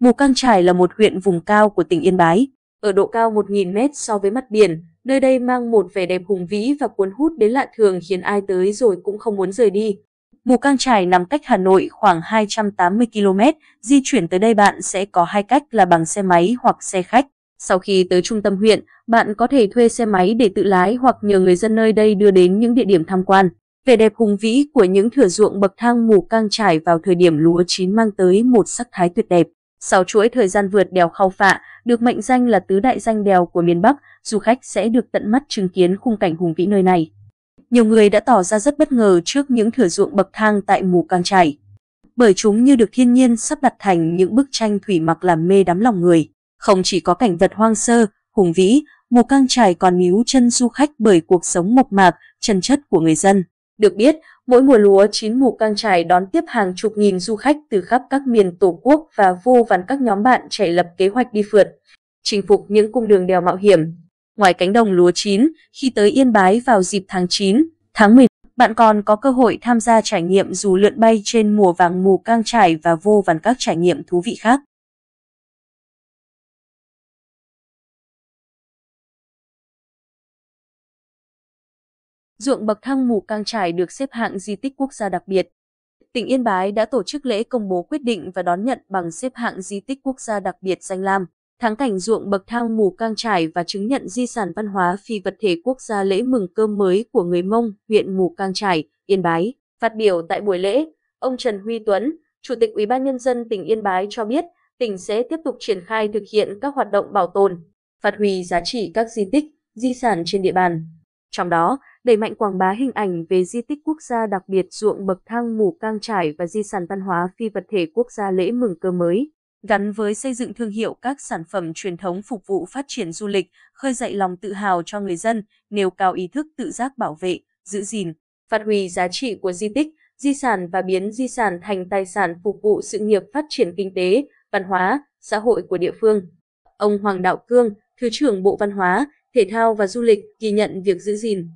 Mù Căng Trải là một huyện vùng cao của tỉnh Yên Bái, ở độ cao 1.000 mét so với mặt biển, nơi đây mang một vẻ đẹp hùng vĩ và cuốn hút đến lạ thường khiến ai tới rồi cũng không muốn rời đi. Mù Căng Trải nằm cách Hà Nội khoảng 280 km, di chuyển tới đây bạn sẽ có hai cách là bằng xe máy hoặc xe khách. Sau khi tới trung tâm huyện, bạn có thể thuê xe máy để tự lái hoặc nhờ người dân nơi đây đưa đến những địa điểm tham quan. Vẻ đẹp hùng vĩ của những thửa ruộng bậc thang mù căng trải vào thời điểm lúa chín mang tới một sắc thái tuyệt đẹp. Sau chuỗi thời gian vượt đèo Khao Phạ, được mệnh danh là tứ đại danh đèo của miền Bắc, du khách sẽ được tận mắt chứng kiến khung cảnh hùng vĩ nơi này. Nhiều người đã tỏ ra rất bất ngờ trước những thửa ruộng bậc thang tại Mù căng trải, bởi chúng như được thiên nhiên sắp đặt thành những bức tranh thủy mặc làm mê đắm lòng người. Không chỉ có cảnh vật hoang sơ, hùng vĩ, Mù căng trải còn níu chân du khách bởi cuộc sống mộc mạc, chân chất của người dân. Được biết, Mỗi mùa lúa chín mù căng trải đón tiếp hàng chục nghìn du khách từ khắp các miền Tổ quốc và vô vàn các nhóm bạn trẻ lập kế hoạch đi phượt, chinh phục những cung đường đèo mạo hiểm. Ngoài cánh đồng lúa chín, khi tới Yên Bái vào dịp tháng 9, tháng 10, bạn còn có cơ hội tham gia trải nghiệm dù lượn bay trên mùa vàng mù căng trải và vô vàn các trải nghiệm thú vị khác. ruộng bậc thang mù căng trải được xếp hạng di tích quốc gia đặc biệt. Tỉnh Yên Bái đã tổ chức lễ công bố quyết định và đón nhận bằng xếp hạng di tích quốc gia đặc biệt danh lam, thắng cảnh ruộng bậc thang mù căng trải và chứng nhận di sản văn hóa phi vật thể quốc gia lễ mừng cơm mới của người Mông, huyện Mù căng Trải, Yên Bái. Phát biểu tại buổi lễ, ông Trần Huy Tuấn, Chủ tịch Ủy ban nhân dân tỉnh Yên Bái cho biết, tỉnh sẽ tiếp tục triển khai thực hiện các hoạt động bảo tồn, phát huy giá trị các di tích, di sản trên địa bàn. Trong đó, đẩy mạnh quảng bá hình ảnh về di tích quốc gia đặc biệt ruộng bậc thang mù cang trải và di sản văn hóa phi vật thể quốc gia lễ mừng cơ mới, gắn với xây dựng thương hiệu các sản phẩm truyền thống phục vụ phát triển du lịch, khơi dậy lòng tự hào cho người dân, nêu cao ý thức tự giác bảo vệ, giữ gìn, phát huy giá trị của di tích, di sản và biến di sản thành tài sản phục vụ sự nghiệp phát triển kinh tế, văn hóa, xã hội của địa phương. Ông Hoàng Đạo Cương, Thứ trưởng Bộ Văn hóa, Thể thao và Du lịch ghi nhận việc giữ gìn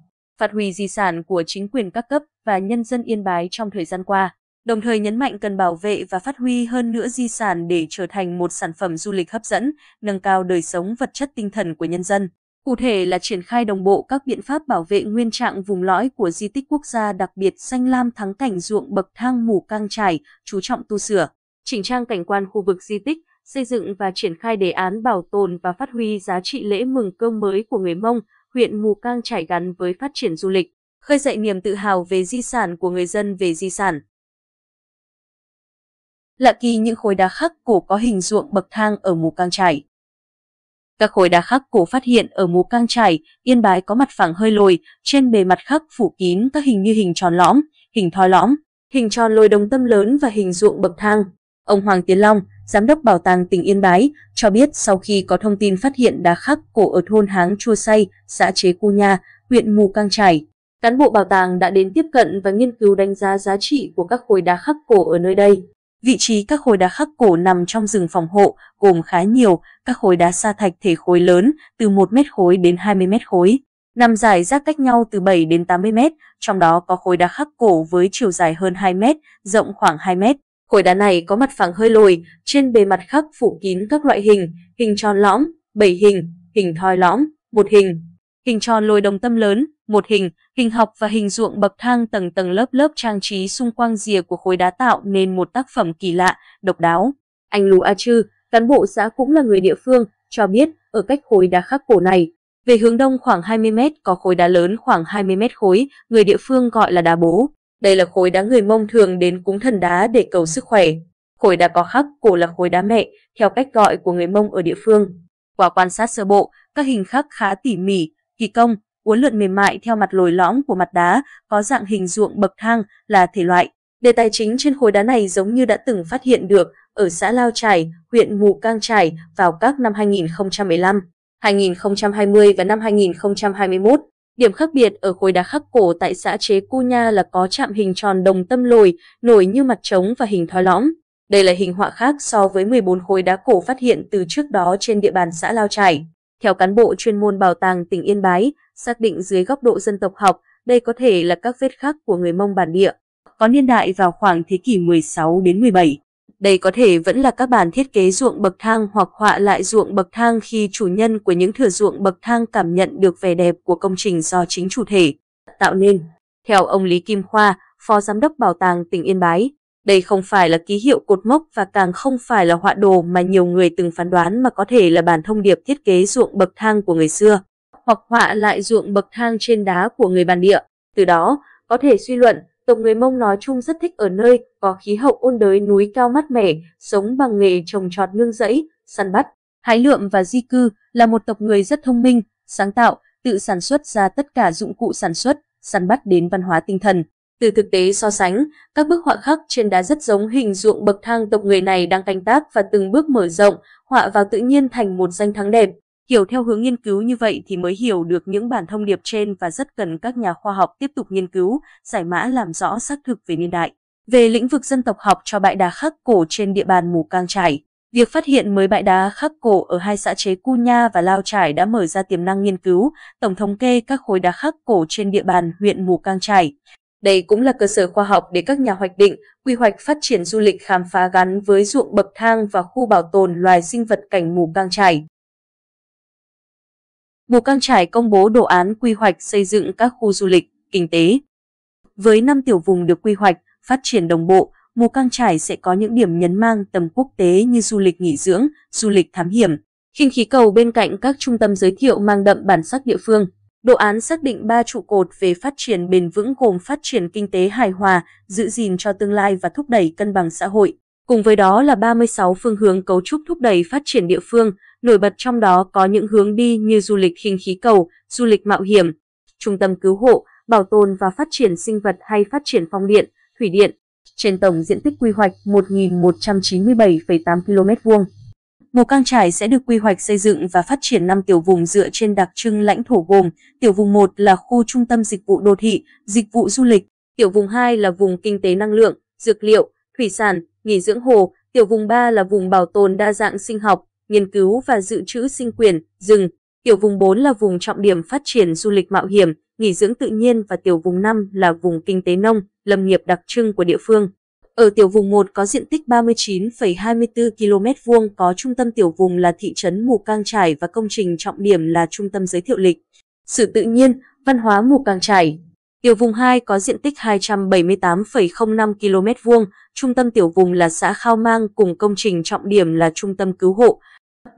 phát huy di sản của chính quyền các cấp và nhân dân Yên Bái trong thời gian qua, đồng thời nhấn mạnh cần bảo vệ và phát huy hơn nữa di sản để trở thành một sản phẩm du lịch hấp dẫn, nâng cao đời sống vật chất tinh thần của nhân dân. Cụ thể là triển khai đồng bộ các biện pháp bảo vệ nguyên trạng vùng lõi của di tích quốc gia đặc biệt xanh lam thắng cảnh ruộng bậc thang mù căng trải, chú trọng tu sửa, chỉnh trang cảnh quan khu vực di tích, xây dựng và triển khai đề án bảo tồn và phát huy giá trị lễ mừng cơm mới của người Mông, huyện Mù Cang trải gắn với phát triển du lịch, khơi dậy niềm tự hào về di sản của người dân về di sản. Lạ kỳ những khối đá khắc cổ có hình ruộng bậc thang ở Mù Cang Trải. Các khối đá khắc cổ phát hiện ở Mù Cang Trải, Yên Bái có mặt phẳng hơi lồi, trên bề mặt khắc phủ kín các hình như hình tròn lõm, hình thoi lõm, hình tròn lồi đồng tâm lớn và hình ruộng bậc thang. Ông Hoàng Tiến Long, Giám đốc Bảo tàng tỉnh Yên Bái, cho biết sau khi có thông tin phát hiện đá khắc cổ ở thôn Háng Chua Say, xã Chế Cu Nha, huyện Mù Cang Trải, cán bộ bảo tàng đã đến tiếp cận và nghiên cứu đánh giá giá trị của các khối đá khắc cổ ở nơi đây. Vị trí các khối đá khắc cổ nằm trong rừng phòng hộ, gồm khá nhiều, các khối đá sa thạch thể khối lớn, từ 1 mét khối đến 20 mét khối, nằm dài rác cách nhau từ 7 đến 80 mét, trong đó có khối đá khắc cổ với chiều dài hơn 2 mét, rộng khoảng 2 mét. Khối đá này có mặt phẳng hơi lồi, trên bề mặt khắc phủ kín các loại hình, hình tròn lõm, bảy hình, hình thoi lõm, một hình, hình tròn lồi đồng tâm lớn, một hình, hình học và hình ruộng bậc thang tầng tầng lớp lớp trang trí xung quanh rìa của khối đá tạo nên một tác phẩm kỳ lạ, độc đáo. Anh Lú A Chư, cán bộ xã cũng là người địa phương, cho biết ở cách khối đá khắc cổ này, về hướng đông khoảng 20 mét có khối đá lớn khoảng 20 mét khối, người địa phương gọi là đá bố. Đây là khối đá người Mông thường đến cúng thần đá để cầu sức khỏe. Khối đá có khắc cổ là khối đá mẹ, theo cách gọi của người Mông ở địa phương. Qua quan sát sơ bộ, các hình khắc khá tỉ mỉ, kỳ công, uốn lượn mềm mại theo mặt lồi lõm của mặt đá, có dạng hình ruộng bậc thang là thể loại. Đề tài chính trên khối đá này giống như đã từng phát hiện được ở xã Lao Trải, huyện Mù Cang Trải vào các năm 2015, 2020 và năm 2021. Điểm khác biệt ở khối đá khắc cổ tại xã Chế Cu Nha là có chạm hình tròn đồng tâm lồi, nổi như mặt trống và hình thoi lõm. Đây là hình họa khác so với 14 khối đá cổ phát hiện từ trước đó trên địa bàn xã Lao Trải. Theo cán bộ chuyên môn bảo tàng tỉnh Yên Bái, xác định dưới góc độ dân tộc học, đây có thể là các vết khắc của người Mông bản địa, có niên đại vào khoảng thế kỷ 16 đến 17. Đây có thể vẫn là các bản thiết kế ruộng bậc thang hoặc họa lại ruộng bậc thang khi chủ nhân của những thửa ruộng bậc thang cảm nhận được vẻ đẹp của công trình do chính chủ thể tạo nên. Theo ông Lý Kim Khoa, Phó Giám đốc Bảo tàng tỉnh Yên Bái, đây không phải là ký hiệu cột mốc và càng không phải là họa đồ mà nhiều người từng phán đoán mà có thể là bản thông điệp thiết kế ruộng bậc thang của người xưa, hoặc họa lại ruộng bậc thang trên đá của người bản địa. Từ đó, có thể suy luận Tộc người Mông nói chung rất thích ở nơi có khí hậu ôn đới núi cao mát mẻ, sống bằng nghề trồng trọt nương rẫy, săn bắt. Hái lượm và di cư là một tộc người rất thông minh, sáng tạo, tự sản xuất ra tất cả dụng cụ sản xuất, săn bắt đến văn hóa tinh thần. Từ thực tế so sánh, các bức họa khắc trên đá rất giống hình ruộng bậc thang tộc người này đang canh tác và từng bước mở rộng, họa vào tự nhiên thành một danh thắng đẹp. Hiểu theo hướng nghiên cứu như vậy thì mới hiểu được những bản thông điệp trên và rất cần các nhà khoa học tiếp tục nghiên cứu, giải mã làm rõ xác thực về niên đại. Về lĩnh vực dân tộc học cho bãi đá khắc cổ trên địa bàn Mù Cang Trải, việc phát hiện mới bãi đá khắc cổ ở hai xã chế Cu Nha và Lao Trải đã mở ra tiềm năng nghiên cứu, tổng thống kê các khối đá khắc cổ trên địa bàn huyện Mù Cang Trải. Đây cũng là cơ sở khoa học để các nhà hoạch định, quy hoạch phát triển du lịch khám phá gắn với ruộng bậc thang và khu bảo tồn loài sinh vật cảnh Mù Cang Trải. Mù Căng Trải công bố đồ án quy hoạch xây dựng các khu du lịch, kinh tế. Với 5 tiểu vùng được quy hoạch, phát triển đồng bộ, Mù Căng Trải sẽ có những điểm nhấn mang tầm quốc tế như du lịch nghỉ dưỡng, du lịch thám hiểm, khinh khí cầu bên cạnh các trung tâm giới thiệu mang đậm bản sắc địa phương. Đồ án xác định ba trụ cột về phát triển bền vững gồm phát triển kinh tế hài hòa, giữ gìn cho tương lai và thúc đẩy cân bằng xã hội. Cùng với đó là 36 phương hướng cấu trúc thúc đẩy phát triển địa phương, nổi bật trong đó có những hướng đi như du lịch khinh khí cầu, du lịch mạo hiểm, trung tâm cứu hộ, bảo tồn và phát triển sinh vật hay phát triển phong điện, thủy điện, trên tổng diện tích quy hoạch 1.197,8 km vuông. Mù Cang Trải sẽ được quy hoạch xây dựng và phát triển 5 tiểu vùng dựa trên đặc trưng lãnh thổ gồm tiểu vùng 1 là khu trung tâm dịch vụ đô thị, dịch vụ du lịch, tiểu vùng 2 là vùng kinh tế năng lượng, dược liệu, thủy sản, nghỉ dưỡng hồ, tiểu vùng 3 là vùng bảo tồn đa dạng sinh học, nghiên cứu và dự trữ sinh quyền, rừng, tiểu vùng 4 là vùng trọng điểm phát triển du lịch mạo hiểm, nghỉ dưỡng tự nhiên và tiểu vùng 5 là vùng kinh tế nông, lâm nghiệp đặc trưng của địa phương. Ở tiểu vùng 1 có diện tích 39,24 km vuông có trung tâm tiểu vùng là thị trấn Mù Cang Trải và công trình trọng điểm là trung tâm giới thiệu lịch, sử tự nhiên, văn hóa Mù Cang Trải. Tiểu vùng 2 có diện tích 278,05 km vuông, Trung tâm tiểu vùng là xã Khao Mang cùng công trình trọng điểm là Trung tâm cứu hộ,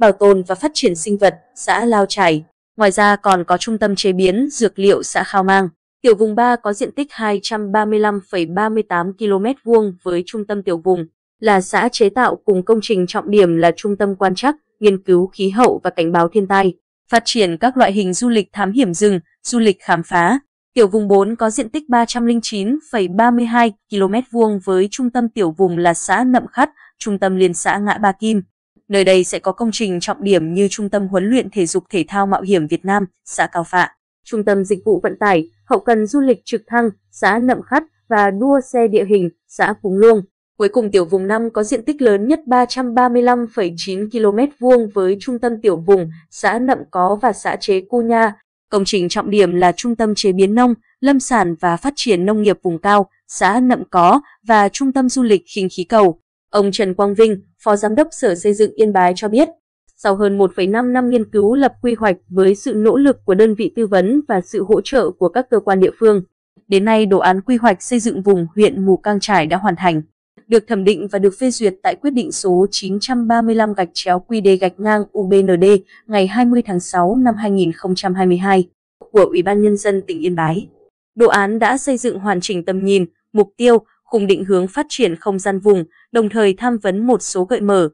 bảo tồn và phát triển sinh vật, xã Lao Trải. Ngoài ra còn có Trung tâm chế biến dược liệu xã Khao Mang. Tiểu vùng 3 có diện tích 235,38 km vuông với trung tâm tiểu vùng là xã chế tạo cùng công trình trọng điểm là trung tâm quan trắc, nghiên cứu khí hậu và cảnh báo thiên tai, phát triển các loại hình du lịch thám hiểm rừng, du lịch khám phá. Tiểu vùng 4 có diện tích 309,32 km vuông với trung tâm tiểu vùng là xã Nậm Khắt, trung tâm liên xã Ngã Ba Kim. Nơi đây sẽ có công trình trọng điểm như Trung tâm Huấn luyện Thể dục Thể thao Mạo hiểm Việt Nam, xã Cao Phạ, Trung tâm Dịch vụ Vận tải, Hậu cần Du lịch Trực Thăng, xã Nậm Khắt và đua xe địa hình, xã Phúng Luông. Cuối cùng tiểu vùng 5 có diện tích lớn nhất 335,9 km vuông với trung tâm tiểu vùng, xã Nậm Có và xã Chế Cô Nha, Công trình trọng điểm là trung tâm chế biến nông, lâm sản và phát triển nông nghiệp vùng cao, xã Nậm Có và trung tâm du lịch khinh khí cầu. Ông Trần Quang Vinh, Phó Giám đốc Sở Xây dựng Yên Bái cho biết, sau hơn 1,5 năm nghiên cứu lập quy hoạch với sự nỗ lực của đơn vị tư vấn và sự hỗ trợ của các cơ quan địa phương, đến nay đồ án quy hoạch xây dựng vùng huyện Mù Cang Trải đã hoàn thành được thẩm định và được phê duyệt tại quyết định số 935 gạch chéo quy đề gạch ngang UBND ngày 20 tháng 6 năm 2022 của Ủy ban Nhân dân tỉnh Yên Bái. Đồ án đã xây dựng hoàn chỉnh tầm nhìn, mục tiêu, cùng định hướng phát triển không gian vùng, đồng thời tham vấn một số gợi mở,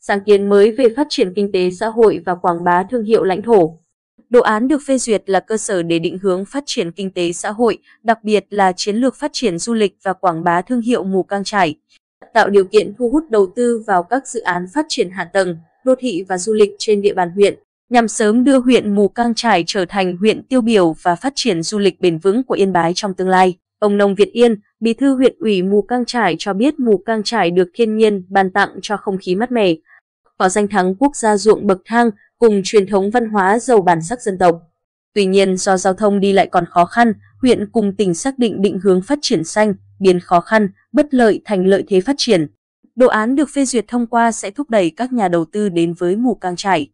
sáng kiến mới về phát triển kinh tế xã hội và quảng bá thương hiệu lãnh thổ. Đồ án được phê duyệt là cơ sở để định hướng phát triển kinh tế xã hội, đặc biệt là chiến lược phát triển du lịch và quảng bá thương hiệu mù căng trải, tạo điều kiện thu hút đầu tư vào các dự án phát triển hạ tầng, đô thị và du lịch trên địa bàn huyện, nhằm sớm đưa huyện mù căng trải trở thành huyện tiêu biểu và phát triển du lịch bền vững của Yên Bái trong tương lai. Ông Nông Việt Yên, bí thư huyện ủy Mù căng Trải cho biết Mù căng Trải được thiên nhiên ban tặng cho không khí mát mẻ, có danh thắng quốc gia ruộng bậc thang, cùng truyền thống văn hóa giàu bản sắc dân tộc. Tuy nhiên do giao thông đi lại còn khó khăn, huyện cùng tỉnh xác định định hướng phát triển xanh, biến khó khăn, bất lợi thành lợi thế phát triển. Đồ án được phê duyệt thông qua sẽ thúc đẩy các nhà đầu tư đến với mù căng trải.